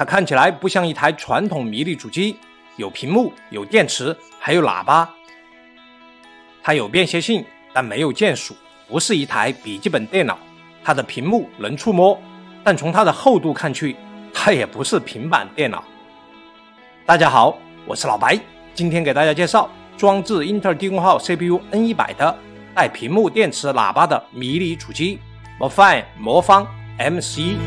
它看起来不像一台传统迷你主机，有屏幕、有电池，还有喇叭。它有便携性，但没有键鼠，不是一台笔记本电脑。它的屏幕能触摸，但从它的厚度看去，它也不是平板电脑。大家好，我是老白，今天给大家介绍装置英特尔低功耗 CPU N 一百的带屏幕、电池、喇叭的迷你主机 m o f i 魔方 M 十一。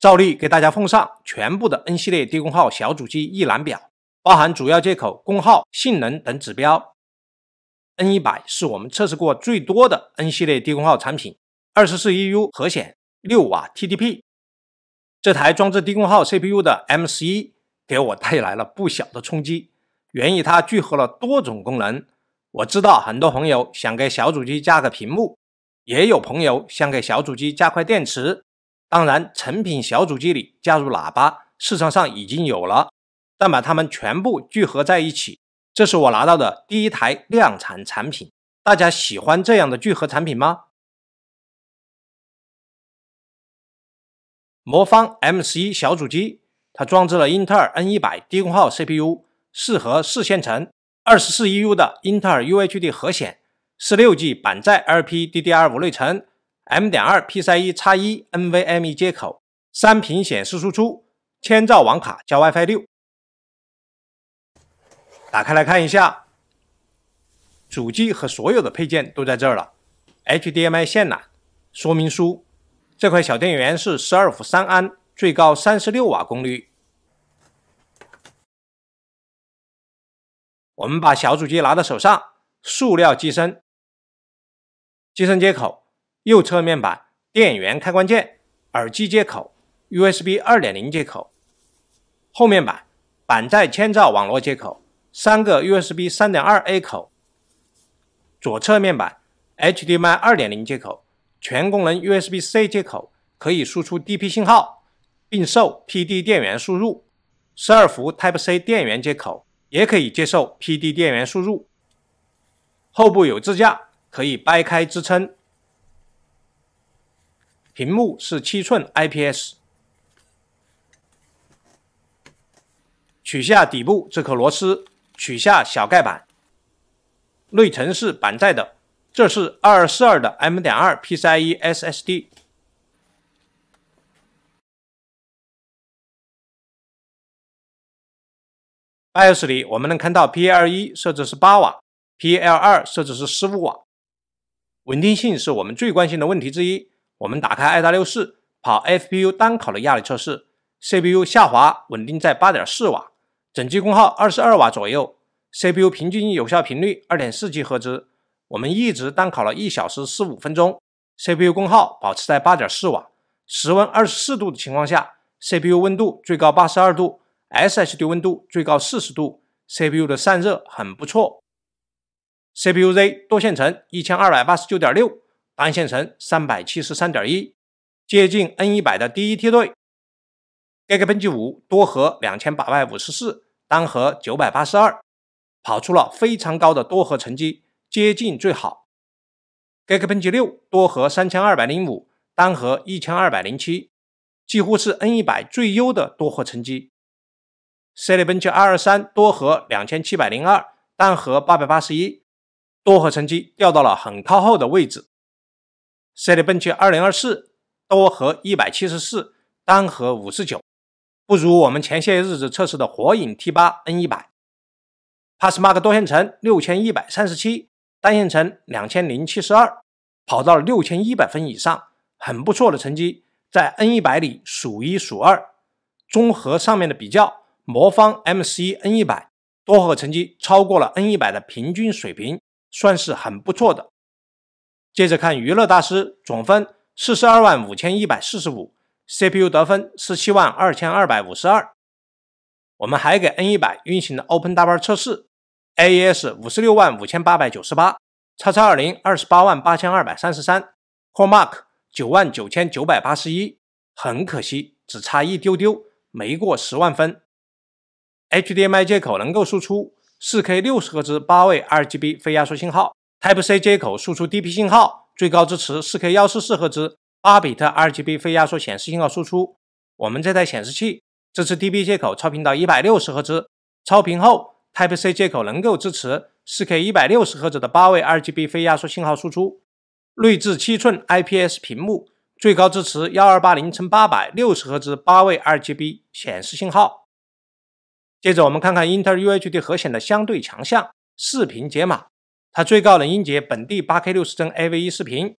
照例给大家奉上全部的 N 系列低功耗小主机一览表，包含主要接口、功耗、性能等指标。N 一百是我们测试过最多的 N 系列低功耗产品，二十四 EU 核显，六瓦 TDP。这台装置低功耗 CPU 的 M 十一给我带来了不小的冲击，源于它聚合了多种功能。我知道很多朋友想给小主机加个屏幕，也有朋友想给小主机加块电池。当然，成品小主机里加入喇叭，市场上已经有了。但把它们全部聚合在一起，这是我拿到的第一台量产产品。大家喜欢这样的聚合产品吗？魔方 M 十一小主机，它装置了英特尔 N 一百低功耗 CPU，四核四线程，二十四 EU 的英特尔 UHD 核显，十六 G 板载 LPDDR 五内存。M. 点二 P. 三一叉一 NVMe 接口，三屏显示输出，千兆网卡加 WiFi 六。打开来看一下，主机和所有的配件都在这儿了。HDMI 线呐，说明书，这块小电源是十二伏三安，最高三十六瓦功率。我们把小主机拿到手上，塑料机身，机身接口。右侧面板电源开关键、耳机接口、USB 2.0接口；后面板板载千兆网络接口、三个 USB 3.2 A 口；左侧面板 HDMI 2.0接口、全功能 USB-C 接口，可以输出 DP 信号，并受 PD 电源输入1 2伏 Type-C 电源接口也可以接受 PD 电源输入。后部有支架，可以掰开支撑。屏幕是七寸 IPS，取下底部这颗螺丝，取下小盖板。内存是板载的，这是二四二的 M 点二 PCIe SSD。BIOS 里我们能看到 PL 一设置是八瓦，PL 二设置是十五瓦。稳定性是我们最关心的问题之一。我们打开 i 达6 4跑 FPU 单考的压力测试，CPU 下滑稳定在8.4瓦，整机功耗22瓦左右，CPU 平均有效频率 2.4G 赫兹。我们一直单考了一小时十五分钟，CPU 功耗保持在8.4瓦，室温24度的情况下，CPU 温度最高82度，SSD 温度最高40度，CPU 的散热很不错。CPUZ 多线程1289.6。安县城三百七十三点一，接近 N 一百的第一梯队。Geekbench 五多核两千八百五十四，单核九百八十二，跑出了非常高的多核成绩，接近最好。Geekbench 六多核三千二百零五，单核一千二百零七，几乎是 N 一百最优的多核成绩。Celeron 二二三多核两千七百零二，单核八百八十一，多核成绩掉到了很靠后的位置。c b e n c h 二零二四多核一百七十四，单核五十九，不如我们前些日子测试的火影 T 八 N 一百。PassMark 多线程六千一百三十七，单线程两千零七十二，跑到了六千一百分以上，很不错的成绩，在 N 一百里数一数二。综合上面的比较，魔方 M 1 1 N 一百多核成绩超过了 N 一百的平均水平，算是很不错的。接着看娱乐大师总分四十二万五千一百四十五，CPU 得分十七万二千二百五十二。我们还给 N 一百运行了 OpenW 测试，AES 五十六万五千八百九十八，叉叉二零二十八万八千二百三十三，CoreMark 九万九千九百八十一。很可惜，只差一丢丢，没过十万分。HDMI 接口能够输出四 K 六十赫兹八位 RGB 非压缩信号。Type C 接口输出 DP 信号，最高支持 4K 144赫兹、8比特 RGB 非压缩显示信号输出。我们这台显示器支持 DP 接口超频到160赫兹，超频后 Type C 接口能够支持 4K 160赫兹的八位 RGB 非压缩信号输出。内置七寸 IPS 屏幕，最高支持1 2 8 0乘8 60赫兹八位 RGB 显示信号。接着我们看看 i n t e UHD 核显的相对强项——视频解码。最高能音节本地 8K60 帧 AV1 视频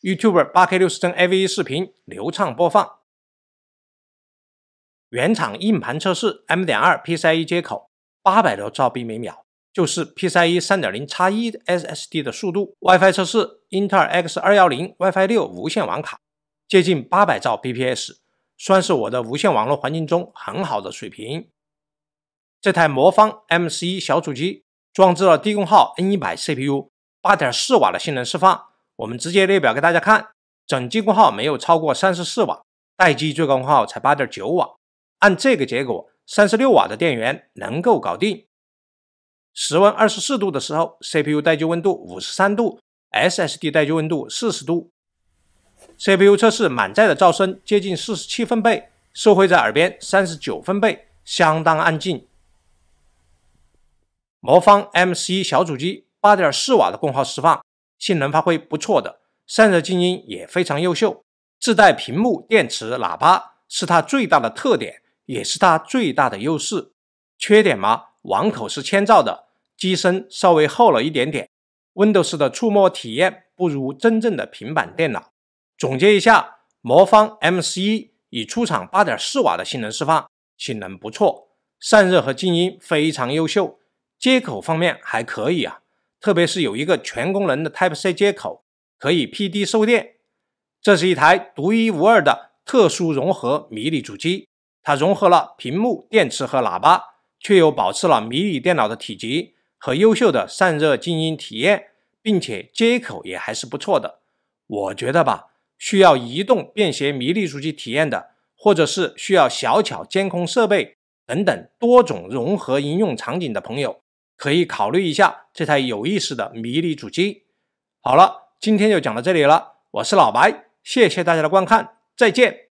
，YouTube 8K60 帧 AV1 视频流畅播放。原厂硬盘测试 M.2 PCIe 接口八百多兆 B 每秒，就是 PCIe 3.0叉一 SSD 的速度。WiFi 测试英特尔 X210 WiFi 六无线网卡，接近八百兆 BPS，算是我的无线网络环境中很好的水平。这台魔方 M1 小主机，装置了低功耗 N100 CPU，八点四瓦的性能释放。我们直接列表给大家看，整机功耗没有超过三十四瓦，待机最高功耗才八点九瓦。按这个结果，三十六瓦的电源能够搞定。室温二十四度的时候，CPU 待机温度五十三度，SSD 待机温度四十度。CPU 测试满载的噪声接近四十七分贝，收会在耳边三十九分贝，相当安静。魔方 M1 小主机，八点四瓦的功耗释放，性能发挥不错的，散热静音也非常优秀。自带屏幕、电池、喇叭是它最大的特点，也是它最大的优势。缺点吗？网口是千兆的，机身稍微厚了一点点。Windows 的触摸体验不如真正的平板电脑。总结一下，魔方 M1 已出厂八点四瓦的性能释放，性能不错，散热和静音非常优秀。接口方面还可以啊，特别是有一个全功能的 Type C 接口，可以 PD 受电。这是一台独一无二的特殊融合迷你主机，它融合了屏幕、电池和喇叭，却又保持了迷你电脑的体积和优秀的散热静音体验，并且接口也还是不错的。我觉得吧，需要移动便携迷你主机体验的，或者是需要小巧监控设备等等多种融合应用场景的朋友。可以考虑一下这台有意思的迷你主机。好了，今天就讲到这里了。我是老白，谢谢大家的观看，再见。